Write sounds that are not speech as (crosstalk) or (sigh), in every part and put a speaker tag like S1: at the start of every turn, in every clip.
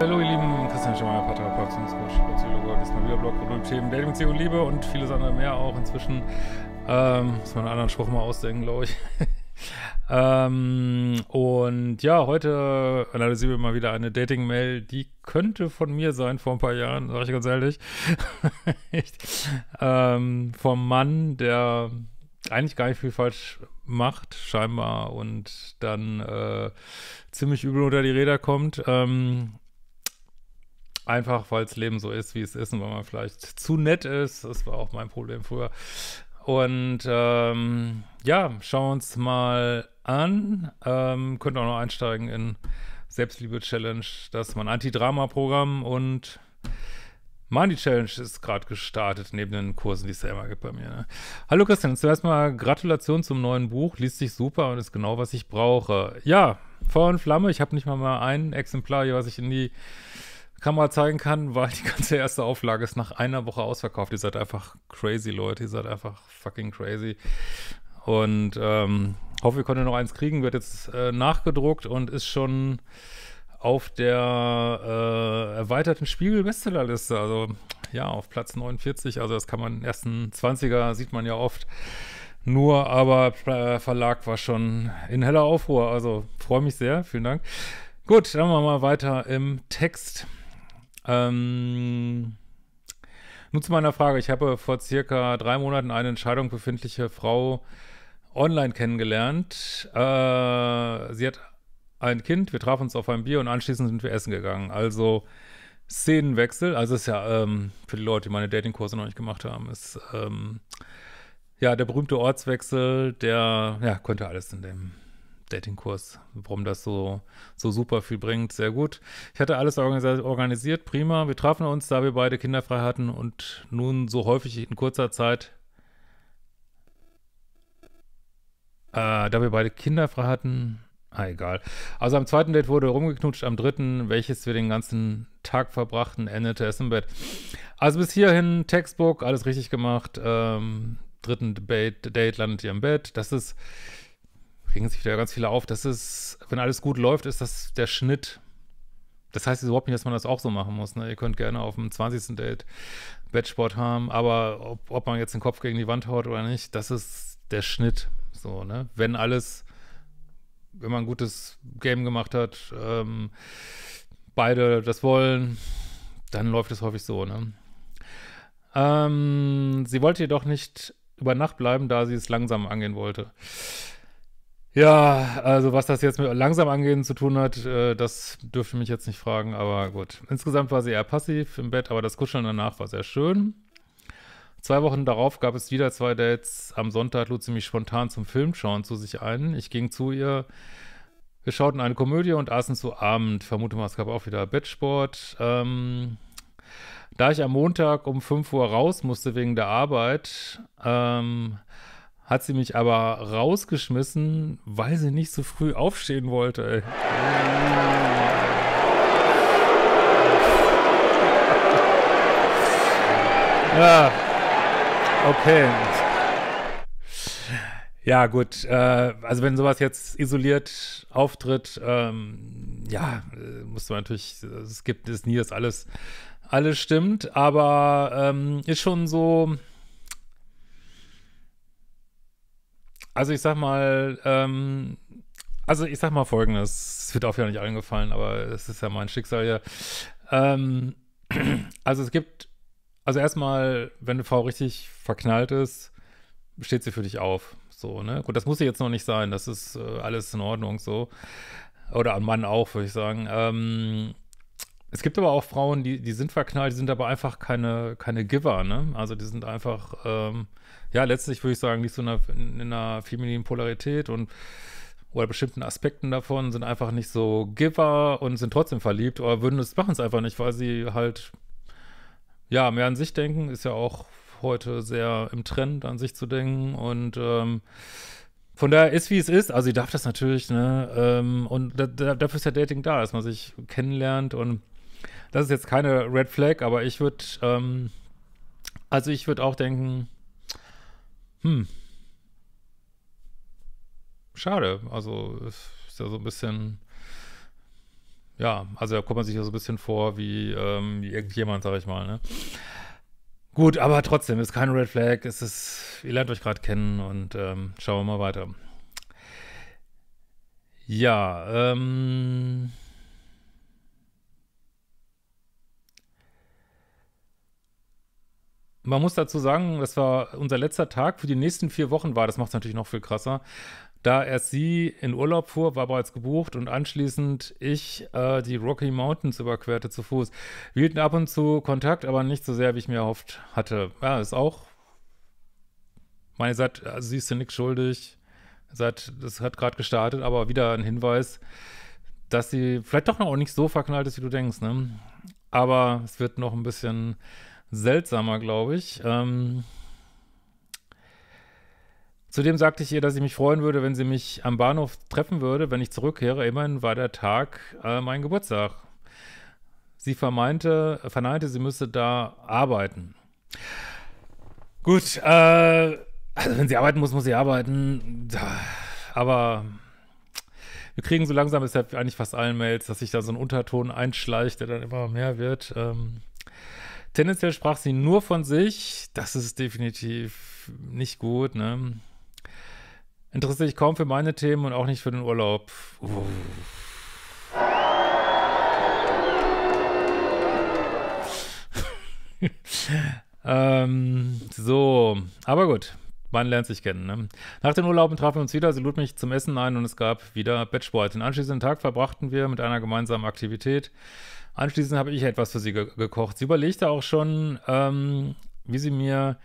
S1: Hallo ihr Lieben, Christian Schemeier, Paartherapeut, Coach, Psychologe, diesmal wieder Blog rund um Themen Dating, Beziehung, Liebe und vieles andere mehr auch inzwischen. Ähm, muss man einen anderen Spruch mal ausdenken, glaube ich. (laughs) ähm, und ja, heute analysieren wir mal wieder eine Dating-Mail, die könnte von mir sein vor ein paar Jahren, sage ich ganz ehrlich. (laughs) ähm, vom Mann, der eigentlich gar nicht viel falsch macht, scheinbar, und dann äh, ziemlich übel unter die Räder kommt. Ähm, Einfach, weil das Leben so ist, wie es ist und weil man vielleicht zu nett ist. Das war auch mein Problem früher. Und ähm, ja, schauen wir uns mal an. Ähm, könnt auch noch einsteigen in Selbstliebe-Challenge. Das ist mein Anti-Drama-Programm und Money Challenge ist gerade gestartet, neben den Kursen, die es ja immer gibt bei mir. Ne? Hallo Christian, zuerst mal Gratulation zum neuen Buch. Liest sich super und ist genau, was ich brauche. Ja, Feuer und Flamme. Ich habe nicht mal, mal ein Exemplar hier, was ich in die Kamera zeigen kann, weil die ganze erste Auflage ist nach einer Woche ausverkauft. Ihr seid einfach crazy, Leute. Ihr seid einfach fucking crazy. Und ähm, hoffe, ihr konntet noch eins kriegen. Wird jetzt äh, nachgedruckt und ist schon auf der äh, erweiterten Spiegel-Bestsellerliste. Also ja, auf Platz 49. Also das kann man, in den ersten 20er sieht man ja oft nur, aber äh, Verlag war schon in heller Aufruhr. Also freue mich sehr. Vielen Dank. Gut, dann machen wir mal weiter im Text. Ähm, nun zu meiner Frage. Ich habe vor circa drei Monaten eine Entscheidung befindliche Frau online kennengelernt. Äh, sie hat ein Kind, wir trafen uns auf einem Bier und anschließend sind wir essen gegangen. Also Szenenwechsel, also ist ja ähm, für die Leute, die meine Datingkurse noch nicht gemacht haben, ist ähm, ja der berühmte Ortswechsel, der ja, konnte alles in dem Datingkurs. Warum das so, so super viel bringt, sehr gut. Ich hatte alles organisiert, prima. Wir trafen uns, da wir beide kinderfrei hatten und nun so häufig in kurzer Zeit, äh, da wir beide kinderfrei hatten, ah, egal. Also am zweiten Date wurde rumgeknutscht, am dritten, welches wir den ganzen Tag verbrachten, endete es im Bett. Also bis hierhin Textbook, alles richtig gemacht. Ähm, dritten Date, Date landet ihr im Bett. Das ist regen sich wieder ganz viele auf. Das ist, wenn alles gut läuft, ist das der Schnitt. Das heißt überhaupt nicht, dass man das auch so machen muss. Ne? Ihr könnt gerne auf dem 20. Date Bettsport haben, aber ob, ob man jetzt den Kopf gegen die Wand haut oder nicht, das ist der Schnitt. So, ne? Wenn alles, wenn man ein gutes Game gemacht hat, ähm, beide das wollen, dann läuft es häufig so, ne? Ähm, sie wollte jedoch nicht über Nacht bleiben, da sie es langsam angehen wollte. Ja, also was das jetzt mit langsam angehen zu tun hat, äh, das dürfte mich jetzt nicht fragen, aber gut. Insgesamt war sie eher passiv im Bett, aber das Kuscheln danach war sehr schön. Zwei Wochen darauf gab es wieder zwei Dates. Am Sonntag lud sie mich spontan zum Filmschauen zu sich ein. Ich ging zu ihr. Wir schauten eine Komödie und aßen zu Abend. Vermute mal, es gab auch wieder Bettsport. Ähm, da ich am Montag um 5 Uhr raus musste wegen der Arbeit, ähm, hat sie mich aber rausgeschmissen, weil sie nicht so früh aufstehen wollte. Ja, okay. Ja, gut. Äh, also wenn sowas jetzt isoliert auftritt, ähm, ja, äh, muss man natürlich, es gibt es nie, dass alles, alles stimmt, aber ähm, ist schon so, Also ich sag mal, ähm, also ich sag mal folgendes, es wird auch ja nicht eingefallen, aber es ist ja mein Schicksal hier. Ähm, (clears throat) also es gibt, also erstmal, wenn eine Frau richtig verknallt ist, steht sie für dich auf. So, ne? Gut, das muss sie jetzt noch nicht sein, das ist äh, alles in Ordnung so. Oder am Mann auch, würde ich sagen. Ähm, es gibt aber auch Frauen, die, die sind verknallt, die sind aber einfach keine, keine Giver, ne? Also die sind einfach, ähm, ja, letztlich würde ich sagen, nicht so in einer, in einer femininen Polarität und oder bestimmten Aspekten davon, sind einfach nicht so Giver und sind trotzdem verliebt oder würden es, machen es einfach nicht, weil sie halt, ja, mehr an sich denken, ist ja auch heute sehr im Trend, an sich zu denken und, ähm, von daher ist, wie es ist. Also, sie darf das natürlich, ne? Ähm, und dafür ist ja Dating da, dass man sich kennenlernt und das ist jetzt keine Red Flag, aber ich würde, ähm, also ich würde auch denken, hm, schade. Also ist ja so ein bisschen, ja, also da kommt man sich ja so ein bisschen vor wie, ähm, wie irgendjemand, sag ich mal, ne? Gut, aber trotzdem ist kein Red Flag. Es ist, ihr lernt euch gerade kennen und ähm, schauen wir mal weiter. Ja, ähm. Man muss dazu sagen, das war unser letzter Tag. Für die nächsten vier Wochen war, das macht es natürlich noch viel krasser. Da erst sie in Urlaub fuhr, war bereits gebucht und anschließend ich äh, die Rocky Mountains überquerte zu Fuß. Wir hielten ab und zu Kontakt, aber nicht so sehr, wie ich mir erhofft hatte. Ja, ist auch. Meine sagt, also sie ist dir nichts schuldig. Seit, das hat gerade gestartet, aber wieder ein Hinweis, dass sie vielleicht doch noch nicht so verknallt ist, wie du denkst, ne? Aber es wird noch ein bisschen seltsamer, glaube ich. Ähm, Zudem sagte ich ihr, dass ich mich freuen würde, wenn sie mich am Bahnhof treffen würde, wenn ich zurückkehre. Immerhin war der Tag äh, mein Geburtstag. Sie vermeinte, verneinte, sie müsse da arbeiten. Gut, äh, also wenn sie arbeiten muss, muss sie arbeiten. Aber wir kriegen so langsam, ist ja eigentlich fast allen Mails, dass sich da so ein Unterton einschleicht, der dann immer mehr wird. Ähm, Tendenziell sprach sie nur von sich. Das ist definitiv nicht gut, ne? Interessiere ich kaum für meine Themen und auch nicht für den Urlaub. (laughs) ähm, so, aber gut. Man lernt sich kennen, ne? Nach den Urlauben trafen wir uns wieder, sie lud mich zum Essen ein und es gab wieder Batchboard. Den anschließenden Tag verbrachten wir mit einer gemeinsamen Aktivität. Anschließend habe ich etwas für sie ge gekocht. Sie überlegte auch schon, ähm, wie sie mir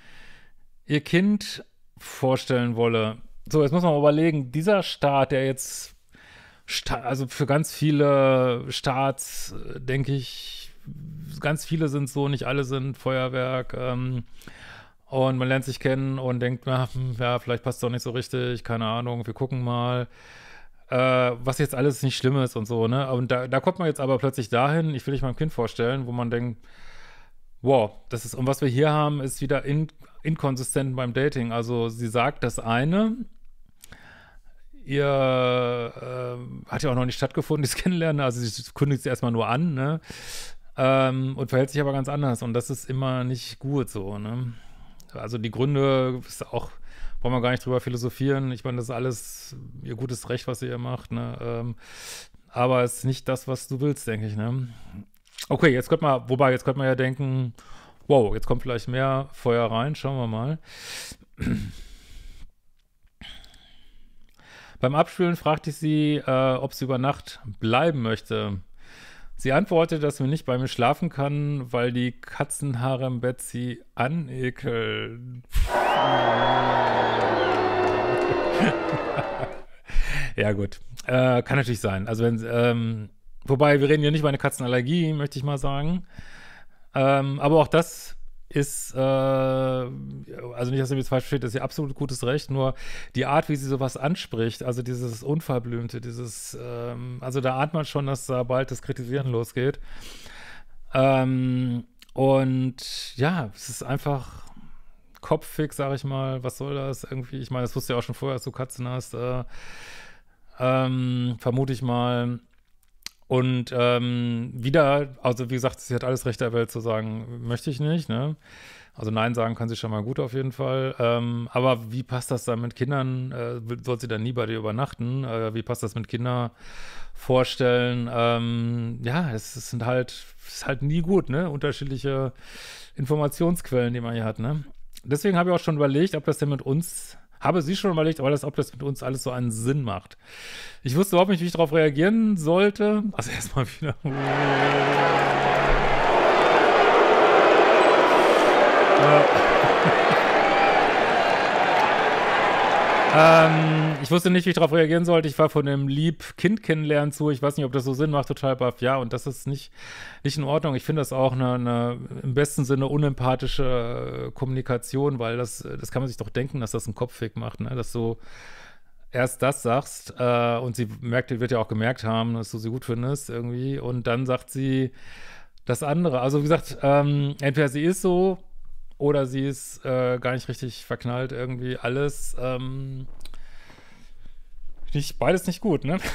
S1: ihr Kind vorstellen wolle. So, jetzt muss man überlegen, dieser Staat, der jetzt, Sta also für ganz viele Staats, denke ich, ganz viele sind so, nicht alle sind Feuerwerk. Ähm, und man lernt sich kennen und denkt, na, hm, ja, vielleicht passt es doch nicht so richtig, keine Ahnung, wir gucken mal äh, was jetzt alles nicht schlimm ist und so, ne? Und da, da kommt man jetzt aber plötzlich dahin, ich will dich meinem Kind vorstellen, wo man denkt, wow, das ist, und was wir hier haben, ist wieder in, inkonsistent beim Dating. Also sie sagt das eine, ihr äh, hat ja auch noch nicht stattgefunden, das (laughs) Kennenlernen, also sie kündigt es erstmal nur an, ne? Ähm, und verhält sich aber ganz anders und das ist immer nicht gut so, ne? Also die Gründe ist auch wollen wir gar nicht drüber philosophieren. Ich meine, das ist alles ihr gutes Recht, was ihr hier macht. Ne? Ähm, aber es ist nicht das, was du willst, denke ich. Ne? Okay, jetzt könnte man, wobei, jetzt könnte man ja denken, wow, jetzt kommt vielleicht mehr Feuer rein, schauen wir mal. (clears throat) Beim Abspülen fragte ich sie, äh, ob sie über Nacht bleiben möchte. Sie antwortete, dass sie nicht bei mir schlafen kann, weil die Katzenhaare im Bett sie anekeln. Puh. (laughs) ja, gut. Äh, kann natürlich sein. Also wenn, ähm, wobei, wir reden hier nicht über eine Katzenallergie, möchte ich mal sagen. Ähm, aber auch das ist, äh, also nicht, dass ihr mir das falsch versteht, ist ihr absolut gutes Recht, nur die Art, wie sie sowas anspricht, also dieses Unverblümte, dieses, ähm, also da ahnt man schon, dass da bald das Kritisieren losgeht. Ähm, und ja, es ist einfach, Kopffick, sag ich mal. Was soll das irgendwie? Ich meine, das wusste ja auch schon vorher, dass du Katzen hast. Äh, ähm, vermute ich mal. Und ähm, wieder, also wie gesagt, sie hat alles Recht der Welt zu sagen, möchte ich nicht, ne? Also Nein sagen kann sie schon mal gut auf jeden Fall. Ähm, aber wie passt das dann mit Kindern? Äh, soll sie dann nie bei dir übernachten? Äh, wie passt das mit Kindern vorstellen? Ähm, ja, es, es, sind halt, es ist halt nie gut, ne? Unterschiedliche Informationsquellen, die man hier hat, ne? deswegen habe ich auch schon überlegt, ob das denn mit uns, habe sie schon überlegt, ob das, ob das mit uns alles so einen Sinn macht. Ich wusste überhaupt nicht, wie ich darauf reagieren sollte. Also erstmal wieder. Ähm, ich wusste nicht, wie ich darauf reagieren sollte. Ich war von dem Lieb Kind kennenlernen zu. Ich weiß nicht, ob das so Sinn macht, total baff. Ja, und das ist nicht, nicht in Ordnung. Ich finde das auch eine, eine, im besten Sinne unempathische äh, Kommunikation, weil das, das kann man sich doch denken, dass das einen Kopfweg macht, ne? Dass du erst das sagst äh, und sie merkt, wird ja auch gemerkt haben, dass du sie gut findest irgendwie und dann sagt sie das andere. Also wie gesagt, ähm, entweder sie ist so oder sie ist äh, gar nicht richtig verknallt, irgendwie alles. Ähm, nicht, beides nicht gut, ne? (laughs)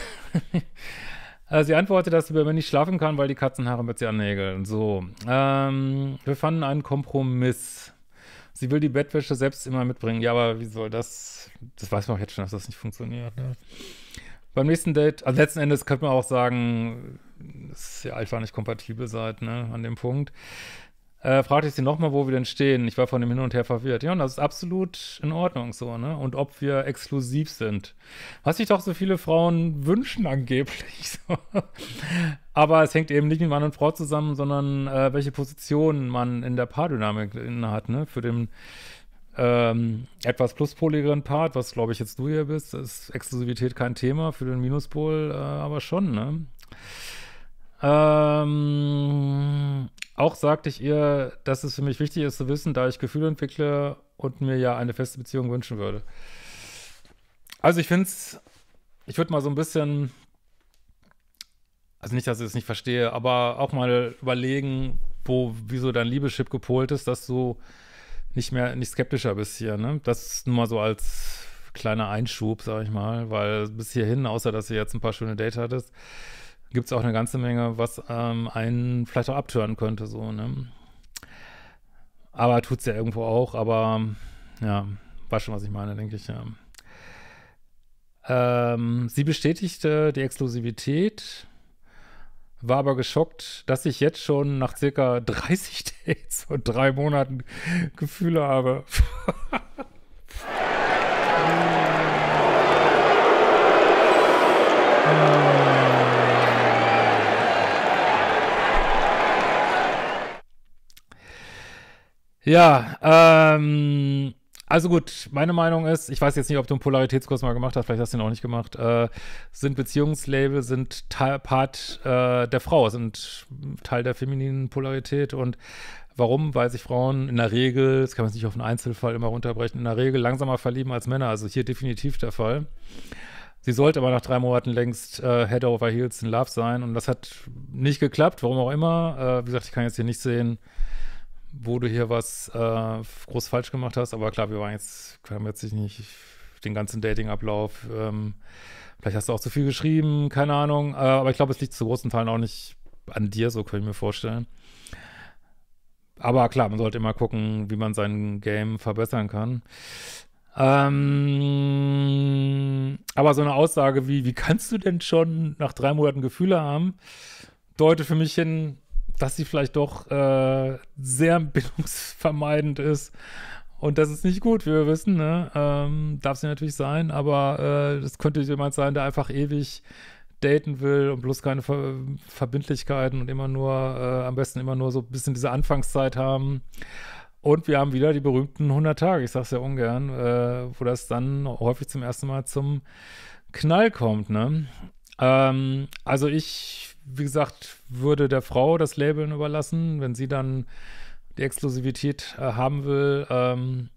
S1: Äh, sie antwortet dass sie bei mir nicht schlafen kann, weil die Katzenhaare mit sie annägeln. So. Ähm, wir fanden einen Kompromiss. Sie will die Bettwäsche selbst immer mitbringen. Ja, aber wie soll das? Das weiß man auch jetzt schon, dass das nicht funktioniert. Ne? Beim nächsten Date, also letzten Endes könnte man auch sagen, dass ihr einfach nicht kompatibel seid, ne, an dem Punkt äh, fragte ich sie nochmal, wo wir denn stehen. Ich war von dem hin und her verwirrt. Ja, und das ist absolut in Ordnung so, ne? Und ob wir exklusiv sind. Was sich doch so viele Frauen wünschen angeblich. (laughs) So. Aber es hängt eben nicht mit Mann und Frau zusammen, sondern äh, welche Position man in der Paardynamik innehat, ne? Für den ähm, etwas pluspoligeren Part, was glaube ich jetzt du hier bist, ist Exklusivität kein Thema, für den Minuspol äh, aber schon, ne? Ähm, auch sagte ich ihr, dass es für mich wichtig ist zu wissen, da ich Gefühle entwickle und mir ja eine feste Beziehung wünschen würde. Also ich finde es, ich würde mal so ein bisschen, also nicht, dass ich es nicht verstehe, aber auch mal überlegen, wo, wieso dein Liebeschip gepolt ist, dass du nicht mehr, nicht skeptischer bist hier, ne? Das nur mal so als kleiner Einschub, sag ich mal, weil bis hierhin, außer dass ihr jetzt ein paar schöne Dates hattest, gibt es auch eine ganze Menge, was ähm, einen vielleicht auch abtören könnte, so, ne? Aber tut es ja irgendwo auch, aber ja, weiß schon, was ich meine, denke ich, ja. Ähm, sie bestätigte die Exklusivität, war aber geschockt, dass ich jetzt schon nach circa 30 (laughs) Dates und drei Monaten Gefühle habe. ähm, (laughs) Ja, ähm, also gut, meine Meinung ist, ich weiß jetzt nicht, ob du einen Polaritätskurs mal gemacht hast, vielleicht hast du ihn auch nicht gemacht, äh, sind Beziehungslabel, sind Teil, Part äh, der Frau, sind Teil der femininen Polarität und Warum? Weil sich Frauen in der Regel, das kann man sich nicht auf einen Einzelfall immer runterbrechen, in der Regel langsamer verlieben als Männer. Also hier definitiv der Fall. Sie sollte aber nach drei Monaten längst äh, Head over Heels in Love sein und das hat nicht geklappt, warum auch immer. Äh, wie gesagt, ich kann jetzt hier nicht sehen, wo du hier was äh, groß falsch gemacht hast. Aber klar, wir waren jetzt, haben jetzt nicht den ganzen Dating-Ablauf. Ähm, vielleicht hast du auch zu viel geschrieben, keine Ahnung. Äh, aber ich glaube, es liegt zu großen Teilen auch nicht an dir, so kann ich mir vorstellen. Aber klar, man sollte immer gucken, wie man sein Game verbessern kann. Ähm, aber so eine Aussage wie, wie kannst du denn schon nach drei Monaten Gefühle haben, deutet für mich hin, dass sie vielleicht doch äh, sehr (laughs) bildungsvermeidend ist. Und das ist nicht gut, wie wir wissen. Ne? Ähm, darf sie natürlich sein, aber äh, es äh, könnte jemand sein, der einfach ewig daten will und bloß keine Ver Verbindlichkeiten und immer nur, äh, am besten immer nur so ein bisschen diese Anfangszeit haben. Und wir haben wieder die berühmten 100 Tage, ich sag's ja ungern, äh, wo das dann häufig zum ersten Mal zum Knall kommt, ne? Ähm, also ich, wie gesagt, würde der Frau das Labeln überlassen, wenn sie dann die Exklusivität äh, haben will. Ähm,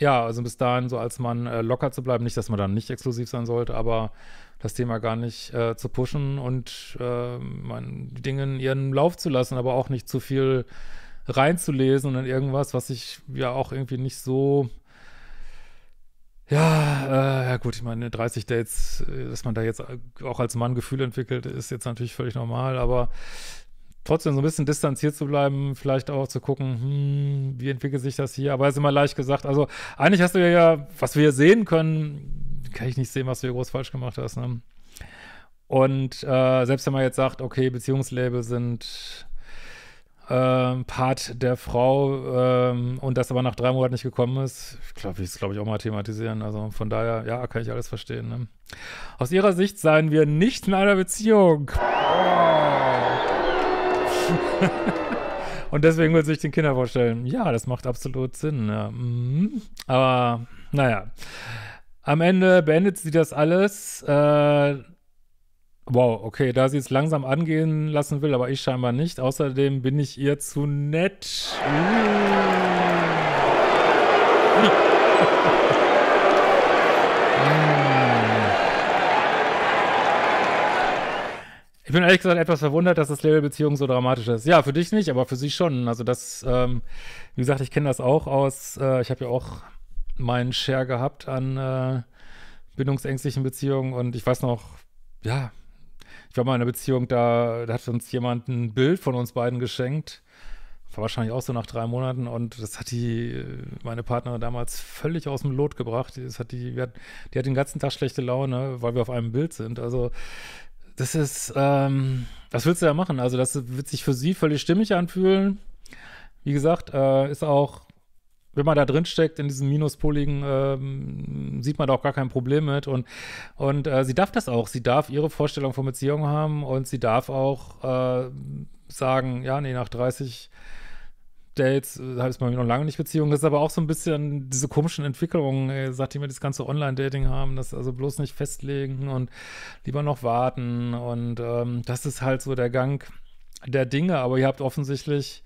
S1: ja, also bis dahin so als Mann äh, locker zu bleiben. Nicht, dass man dann nicht exklusiv sein sollte, aber das Thema gar nicht äh, zu pushen und äh, man, die Dinge in ihren Lauf zu lassen, aber auch nicht zu viel reinzulesen und in irgendwas, was ich ja auch irgendwie nicht so ja, äh, ja gut, ich meine, 30 Dates, äh, dass man da jetzt äh, auch als Mann Gefühle entwickelt, ist jetzt natürlich völlig normal, aber trotzdem so ein bisschen distanziert zu bleiben, vielleicht auch zu gucken, hm, wie entwickelt sich das hier, aber ist immer leicht gesagt. Also eigentlich hast du ja, was wir hier sehen können, kann ich nicht sehen, was du hier groß falsch gemacht hast. Ne? Und äh, selbst wenn man jetzt sagt, okay, Beziehungslabel sind ähm, Part der Frau ähm, und das aber nach drei Monaten nicht gekommen ist. Ich glaube, ich glaube ich auch mal thematisieren. Also von daher, ja, kann ich alles verstehen. Ne? Aus ihrer Sicht seien wir nicht in einer Beziehung. Oh. (laughs) und deswegen würde sich den Kinder vorstellen. Ja, das macht absolut Sinn. Ja. Mhm. Aber naja. Am Ende beendet sie das alles. Äh, Wow, okay, da sie es langsam angehen lassen will, aber ich scheinbar nicht. Außerdem bin ich ihr zu nett. Hm. Ich bin ehrlich gesagt etwas verwundert, dass das Label Beziehung so dramatisch ist. Ja, für dich nicht, aber für sie schon. Also das, ähm, wie gesagt, ich kenne das auch aus, äh, ich habe ja auch meinen Share gehabt an äh, bindungsängstlichen Beziehungen und ich weiß noch, ja, ich war mal in einer Beziehung, da, da hat uns jemand ein Bild von uns beiden geschenkt. War wahrscheinlich auch so nach drei Monaten und das hat die, meine Partnerin damals völlig aus dem Lot gebracht. Das hat die, hat, die hat den ganzen Tag schlechte Laune, weil wir auf einem Bild sind. Also das ist, ähm, was willst du da machen? Also das wird sich für sie völlig stimmig anfühlen. Wie gesagt, äh, ist auch wenn man da drin steckt in diesem minuspoligen, ähm, sieht man da auch gar kein Problem mit. Und, und äh, sie darf das auch. Sie darf ihre Vorstellung von Beziehung haben und sie darf auch äh, sagen, ja, nee, nach 30 Dates hat heißt man noch lange nicht Beziehung. Das ist aber auch so ein bisschen diese komischen Entwicklungen, äh, sagt die mir das ganze Online-Dating haben, das also bloß nicht festlegen und lieber noch warten. Und ähm, das ist halt so der Gang der Dinge. Aber ihr habt offensichtlich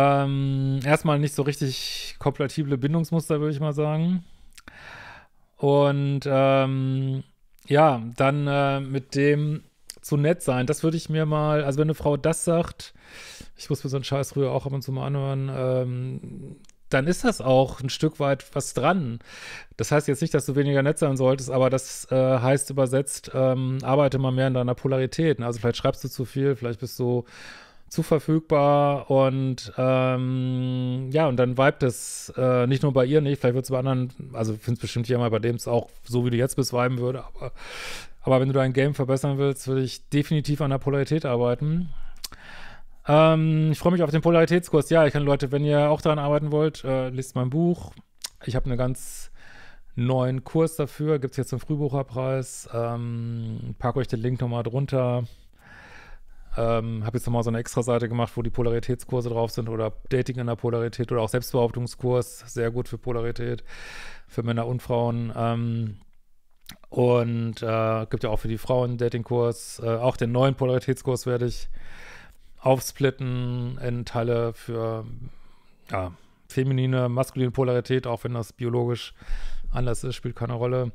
S1: ähm, erstmal nicht so richtig kompatible Bindungsmuster, würde ich mal sagen. Und ähm, ja, dann äh, mit dem zu nett sein, das würde ich mir mal, also wenn eine Frau das sagt, ich muss mir so einen Scheiß früher auch ab und zu mal anhören, ähm, dann ist das auch ein Stück weit was dran. Das heißt jetzt nicht, dass du weniger nett sein solltest, aber das äh, heißt übersetzt, ähm, arbeite mal mehr an deiner Polarität. Also vielleicht schreibst du zu viel, vielleicht bist du zu verfügbar und ähm, ja, und dann vibet es äh, nicht nur bei ihr nicht, vielleicht wird es bei anderen, also finde es bestimmt mal bei dem es auch so wie du jetzt bist viben würde, aber, aber wenn du dein Game verbessern willst, würde ich definitiv an der Polarität arbeiten. Ähm, ich freue mich auf den Polaritätskurs. Ja, ich kann Leute, wenn ihr auch daran arbeiten wollt, äh, lest mein Buch. Ich habe ne einen ganz neuen Kurs dafür. Gibt es jetzt zum Frühbucherpreis. Ähm, pack euch den Link nochmal drunter. Ähm, habe jetzt nochmal so eine Extra-Seite gemacht, wo die Polaritätskurse drauf sind oder Dating in der Polarität oder auch Selbstbehauptungskurs, sehr gut für Polarität, für Männer und Frauen. Ähm, und äh, gibt ja auch für die Frauen einen Datingkurs. Äh, auch den neuen Polaritätskurs werde ich aufsplitten in Teile für ja, feminine, maskuline Polarität, auch wenn das biologisch anders ist, spielt keine Rolle.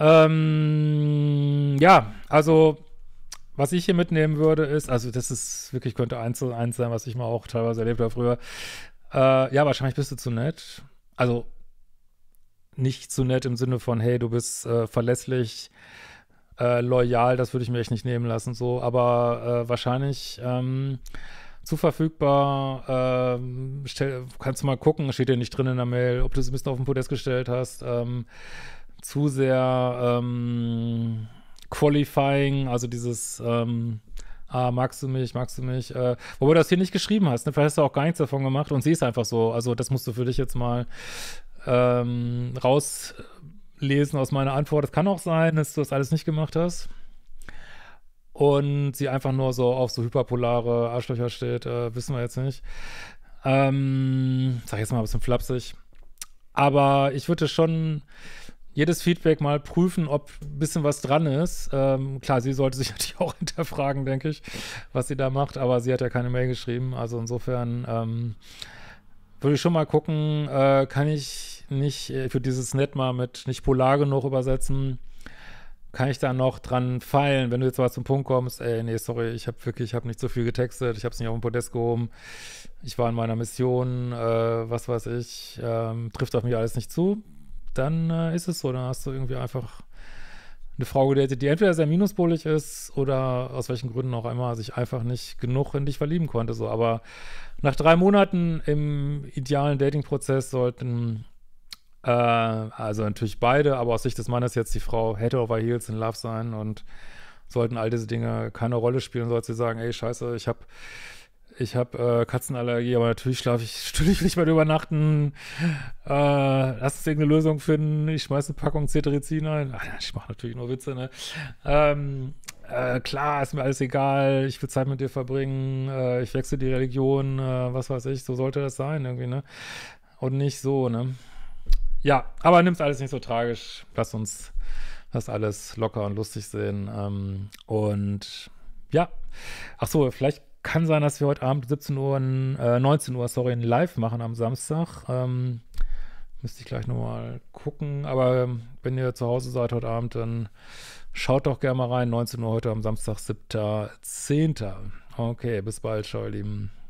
S1: Ähm, ja, also was ich hier mitnehmen würde, ist, also das ist wirklich, könnte eins zu eins sein, was ich mal auch teilweise erlebt habe früher. Äh, ja, wahrscheinlich bist du zu nett. Also nicht zu nett im Sinne von, hey, du bist äh, verlässlich, äh, loyal, das würde ich mir echt nicht nehmen lassen, so, aber äh, wahrscheinlich ähm, zu verfügbar, ähm, stell, kannst du mal gucken, steht dir nicht drin in der Mail, ob du es ein bisschen auf den Podest gestellt hast, ähm, zu sehr, ähm, Qualifying, also dieses ähm, ah, magst du mich, magst du mich, äh, wobei du das hier nicht geschrieben hast, ne? vielleicht hast du auch gar nichts davon gemacht und sie ist einfach so, also das musst du für dich jetzt mal ähm, rauslesen aus meiner Antwort. Es kann auch sein, dass du das alles nicht gemacht hast und sie einfach nur so auf so hyperpolare Arschlöcher steht, äh, wissen wir jetzt nicht. Ähm, sag jetzt mal ein bisschen flapsig. Aber ich würde schon, jedes Feedback mal prüfen, ob ein bisschen was dran ist. Ähm, klar, sie sollte sich (laughs) natürlich auch hinterfragen, denke ich, was sie da macht, aber sie hat ja keine Mail geschrieben. Also insofern ähm, würde ich schon mal gucken, äh, kann ich nicht äh, für dieses Net mal mit nicht polar genug übersetzen kann ich da noch dran feilen, wenn du jetzt mal zum Punkt kommst, ey, nee, sorry, ich habe wirklich, ich habe nicht so viel getextet, ich habe es nicht auf dem Podest gehoben, ich war in meiner Mission, äh, was weiß ich, ähm, trifft auf mich alles nicht zu, dann äh, ist es so. Dann hast du irgendwie einfach eine Frau gedatet, die entweder sehr minuspolig ist oder aus welchen Gründen auch immer sich einfach nicht genug in dich verlieben konnte. So. Aber nach drei Monaten im idealen Dating-Prozess sollten, äh, also natürlich beide, aber aus Sicht des Mannes jetzt die Frau Head over Heels in Love sein und sollten all diese Dinge keine Rolle spielen, sollte sie sagen, ey, scheiße, ich habe ich habe äh, Katzenallergie, aber natürlich schlafe ich, natürlich (laughs) will ich mal übernachten. Äh, lass uns irgendeine Lösung finden. Ich schmeiße eine Packung Cetirizin ein. Ach, ich mache natürlich nur Witze, ne? Ähm, äh, klar, ist mir alles egal. Ich will Zeit mit dir verbringen. Äh, ich wechsle die Religion. Äh, was weiß ich. So sollte das sein irgendwie, ne? Und nicht so, ne? Ja, aber nimm's alles nicht so tragisch. Lass uns das alles locker und lustig sehen. Ähm, und ja, ach so, vielleicht kann sein, dass wir heute Abend 17 Uhr, äh, 19 Uhr, sorry, ein Live machen am Samstag. Ähm, müsste ich gleich nochmal gucken. Aber ähm, wenn ihr zu Hause seid heute Abend, dann schaut doch gerne mal rein. 19 Uhr heute am Samstag, 7.10. Okay, bis bald, schau, ihr Lieben.